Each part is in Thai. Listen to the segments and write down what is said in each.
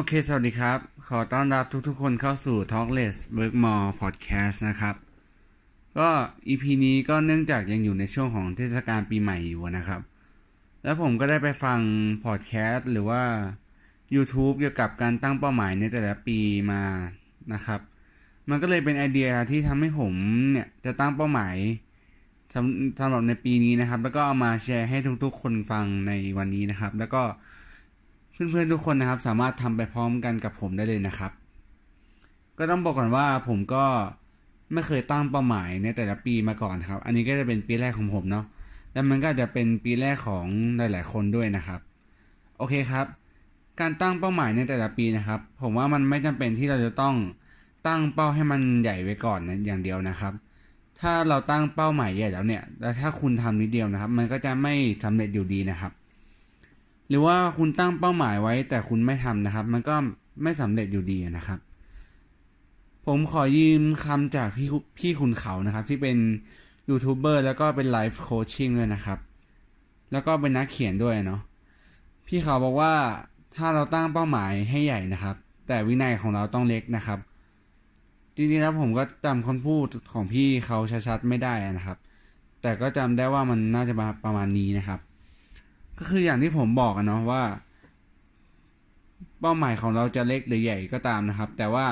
โอเค สวัสดีครับ ขอต้อนรับทุก ๆ คนเข้าสู่ Talkless Work More Podcast นะครับ ก็อีพีนี้ก็เนื่องจากยังอยู่ในช่วงของเทศกาลปีใหม่อยู่นะครับ แล้วผมก็ได้ไปฟัง Podcast หรือว่า YouTube เกี่ยวกับการตั้งเป้าหมายในแต่ละปีมานะครับ มันก็เลยเป็นไอเดียที่ทำให้ผมเนี่ยจะตั้งเป้าหมายสำหรับในปีนี้นะครับ แล้วก็เอามาแชร์ให้ทุก ๆ คนฟังในวันนี้นะครับ แล้วก็เพื่อนๆ ทุกคนนะครับสามารถทำไปพร้อมกันกับผมได้เลยนะครับ ก็ต้องบอกก่อนว่าผมก็ไม่เคยตั้งเป้าหมายในแต่ละปีมาก่อนครับ อันนี้ก็จะเป็นปีแรกของผมเนาะแล้วมันก็จะเป็นปีแรกของหลายๆคนด้วยนะครับ โอเคครับ การตั้งเป้าหมายในแต่ละปีนะครับ ผมว่ามันไม่จำเป็นที่เราจะต้องตั้งเป้าให้มันใหญ่ไว้ก่อนนะอย่างเดียวนะครับ ถ้าเราตั้งเป้าหมายใหญ่แล้วเนี่ยแล้วถ้าคุณทำนิดเดียวนะครับ มันก็จะไม่สำเร็จอยู่ดีนะครับหรือว่าคุณตั้งเป้าหมายไว้ แต่คุณไม่ทำนะครับ มันก็ไม่สำเร็จอยู่ดีนะครับ ผมขอยืมคำจากพี่พี่คุณเขานะครับ ที่เป็นยูทูบเบอร์แล้วก็เป็นไลฟ์โคชชิ่งด้วยนะครับ แล้วก็เป็นนักเขียนด้วยเนาะพี่เขาบอกว่าถ้าเราตั้งเป้าหมายให้ใหญ่นะครับ แต่วินัยของเราต้องเล็กนะครับ จริงๆ แล้วผมก็จำคำพูดของพี่เขาชัดๆไม่ได้นะครับ แต่ก็จำได้ว่ามันน่าจะประมาณนี้นะครับก็คืออย่างที่ผมบอกอะเนาะว่า เป้าหมายของเราจะเล็กหรือใหญ่ก็ตามนะครับ แต่ว่า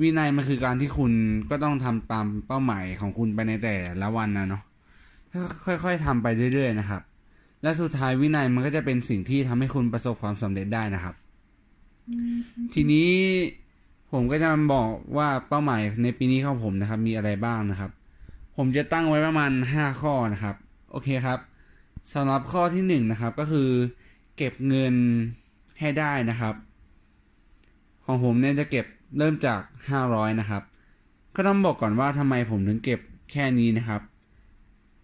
วินัยมันคือการที่คุณก็ต้องทำตามเป้าหมายของคุณไปในแต่ละวันนะเนาะค่อยๆทำไปเรื่อย ๆ นะครับ และสุดท้ายวินัยมันก็จะเป็นสิ่งที่ทำให้คุณประสบความสำเร็จได้นะครับ ทีนี้ผมก็จะบอกว่าเป้าหมายในปีนี้ของผมนะครับ มีอะไรบ้างนะครับ ผมจะตั้งไว้ประมาณห้าข้อนะครับ โอเคครับสำหรับข้อที่1นนะครับ ก็คือเก็บเงินให้ได้นะครับ ของผมเนี่ยจะเก็บเริ่มจาก 500 นะครับ ก็ต้องบอกก่อนว่าทำไมผมถึงเก็บแค่นี้นะครับ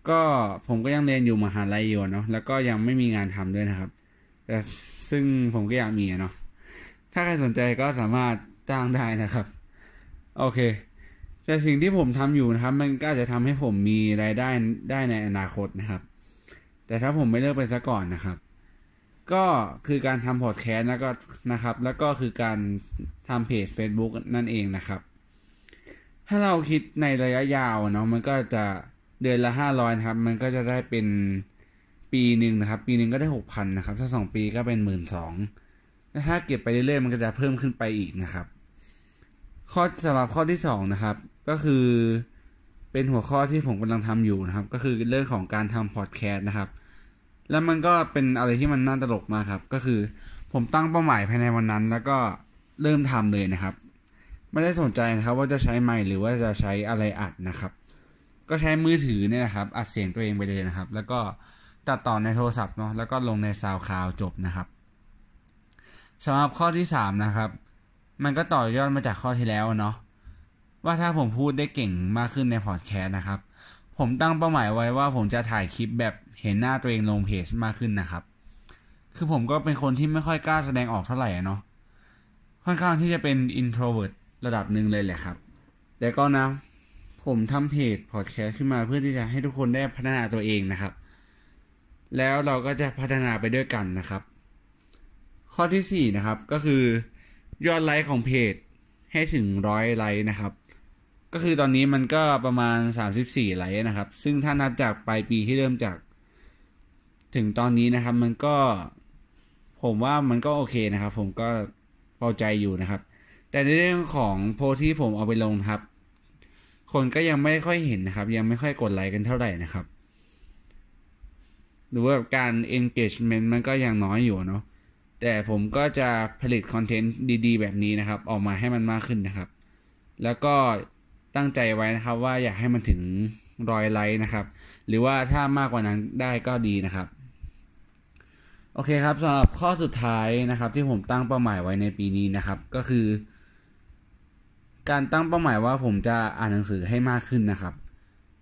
ก็ผมก็ยังเรียนอยู่มหาลัยอยู่เนาะแล้วก็ยังไม่มีงานทำด้วยนะครับ แต่ซึ่งผมก็อยากมีเนาะถ้าใครสนใจก็สามารถจ้างได้นะครับ โอเค แต่สิ่งที่ผมทำอยู่นะครับ มันก็จะทำให้ผมมีรายได้ได้ในอนาคตนะครับแต่ถ้าผมไม่เลิกไปซะก่อนนะครับก็คือการทำพอดแคสต์แล้วก็นะครับ แล้วก็คือการทำเพจ Facebook นั่นเองนะครับ ถ้าเราคิดในระยะยาวเนาะมันก็จะเดือนละห้าร้อยครับ มันก็จะได้เป็นปีหนึ่งนะครับ ปีหนึ่งก็ได้หกพันนะครับ ถ้าสองปีก็เป็นหมื่นสองแลถ้าเก็บไปเรื่อยๆมันก็จะเพิ่มขึ้นไปอีกนะครับ ข้อสำหรับข้อที่สองนะครับ ก็คือเป็นหัวข้อที่ผมกำลังทำอยู่นะครับ ก็คือเรื่องของการทำพอดแคสต์นะครับ แล้วมันก็เป็นอะไรที่มันน่าตลกมากครับ ก็คือผมตั้งเป้าหมายภายในวันนั้น แล้วก็เริ่มทำเลยนะครับไม่ได้สนใจนะครับว่าจะใช้ไมค์หรือว่าจะใช้อะไรอัดนะครับ ก็ใช้มือถือเนี่ยนะครับ อัดเสียงตัวเองไปเลยนะครับ แล้วก็ตัดต่อในโทรศัพท์เนาะแล้วก็ลงในซาวคลาวจบนะครับสำหรับข้อที่3นะครับมันก็ต่อยอดมาจากข้อที่แล้วเนาะว่าถ้าผมพูดได้เก่งมากขึ้นในพอดแคสต์นะครับ ผมตั้งเป้าหมายไว้ว่าผมจะถ่ายคลิปแบบเห็นหน้าตัวเองลงเพจมากขึ้นนะครับ คือผมก็เป็นคนที่ไม่ค่อยกล้าแสดงออกเท่าไหร่เนาะค่อนข้างที่จะเป็นอินโทรเวิร์ตระดับหนึ่งเลยแหละครับ แต่ก็นะผมทำเพจพอดแคสต์ขึ้นมาเพื่อที่จะให้ทุกคนได้พัฒนาตัวเองนะครับ แล้วเราก็จะพัฒนาไปด้วยกันนะครับ ข้อที่4นะครับก็คือยอดไลค์ของเพจให้ถึงร้อยไลค์นะครับก็คือตอนนี้มันก็ประมาณ 34ไลท์นะครับ ซึ่งถ้านับจากปลายปีที่เริ่มจาก ถึงตอนนี้นะครับ มันก็ผมว่ามันก็ โอเคนะครับ ผมก็พอใจอยู่นะครับ แต่ในเรื่องของโพสที่ผมเอาไปลงครับ คนก็ยังไม่ค่อยเห็นนะครับ ยังไม่ค่อยกดไลค์กันเท่าไหร่นะครับหรือว่าการ engagement มันก็ยังน้อยอยู่เนาะแต่ผมก็จะผลิตคอนเทนต์ดีๆแบบนี้นะครับ ออกมาให้มันมากขึ้นนะครับ แล้วก็ตั้งใจไว้นะครับว่าอยากให้มันถึงรอยไลค์นะครับ หรือว่าถ้ามากกว่านั้นได้ก็ดีนะครับโอเคครับสำหรับข้อสุดท้ายนะครับที่ผมตั้งเป้าหมายไว้ในปีนี้นะครับ ก็คือ การตั้งเป้าหมายว่าผมจะอ่านหนังสือให้มากขึ้นนะครับ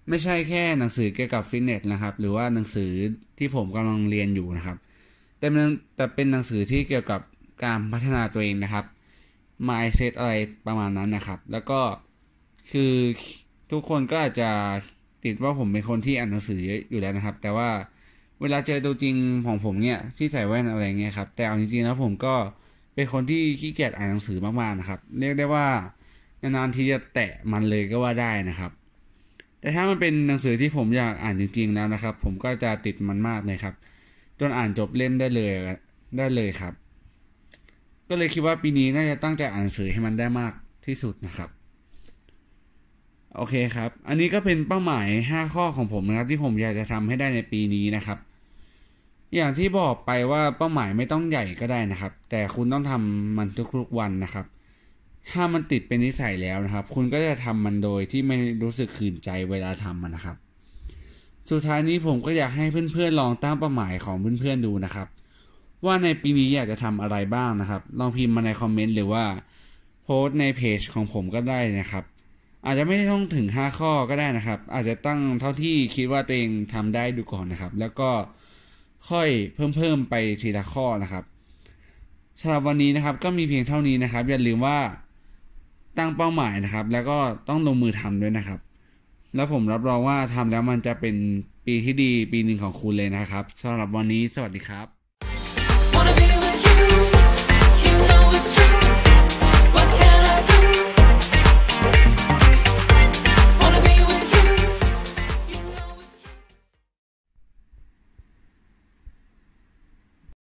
ไม่ใช่แค่หนังสือเกี่ยวกับฟิตเนสนะครับ หรือว่าหนังสือที่ผมกำลังเรียนอยู่นะครับแต่เป็นแต่เป็นหนังสือที่เกี่ยวกับการพัฒนาตัวเองนะครับ mindset อะไรประมาณนั้นนะครับ แล้วก็คือทุกคนก็อาจจะติดว่าผมเป็นคนที่อ่านหนังสืออยู่แล้วนะครับ แต่ว่าเวลาเจอตัวจริงของผมเนี่ยที่ใส่แว่นอะไรเงี้ยครับ แต่เอาจริงๆแล้วผมก็เป็นคนที่ขี้เกียจอ่านหนังสือมากๆนะครับ เรียกได้ว่า นานๆทีจะแตะมันเลยก็ว่าได้นะครับ แต่ถ้ามันเป็นหนังสือที่ผมอยากอ่านจริงๆแล้วนะครับ ผมก็จะติดมันมากเลยครับ จนอ่านจบเล่มได้เลยได้เลยครับ ก็เลยคิดว่าปีนี้น่าจะตั้งใจอ่านหนังสือให้มันได้มากที่สุดนะครับโอเคครับ อันนี้ก็เป็นเป้าหมาย 5 ข้อของผมนะครับที่ผมอยากจะทำให้ได้ในปีนี้นะครับ อย่างที่บอกไปว่าเป้าหมายไม่ต้องใหญ่ก็ได้นะครับ แต่คุณต้องทำมันทุกๆวันนะครับ ถ้ามันติดเป็น นิสัยแล้วนะครับ คุณก็จะทำมันโดยที่ไม่รู้สึกขืน ใจเวลา ทำ มัน นะครับ สุดท้ายนี้ผมก็อยากให้เพื่อนๆ ลองตั้งเป้าหมายของเพื่อนๆดูนะครับ ว่าในปีนี้อยากจะทำอะไรบ้างนะครับ ลองพิมพ์มาในคอมเมนต์หรือว่าโพสต์ในเพจของผมก็ได้นะครับอาจจะไม่ต้องถึง 5 ข้อก็ได้นะครับอาจจะตั้งเท่าที่คิดว่าตัวเองทำได้ดูก่อนนะครับ แล้วก็ค่อยเพิ่มเพิ่มไปทีละข้อนะครับสำหรับวันนี้นะครับก็มีเพียงเท่านี้นะครับอย่าลืมว่าตั้งเป้าหมายนะครับ แล้วก็ต้องลงมือทำด้วยนะครับแล้วผมรับรองว่าทำแล้วมันจะเป็นปีที่ดี ปีหนึ่งของคุณเลยนะครับสำหรับวันนี้สวัสดีครับ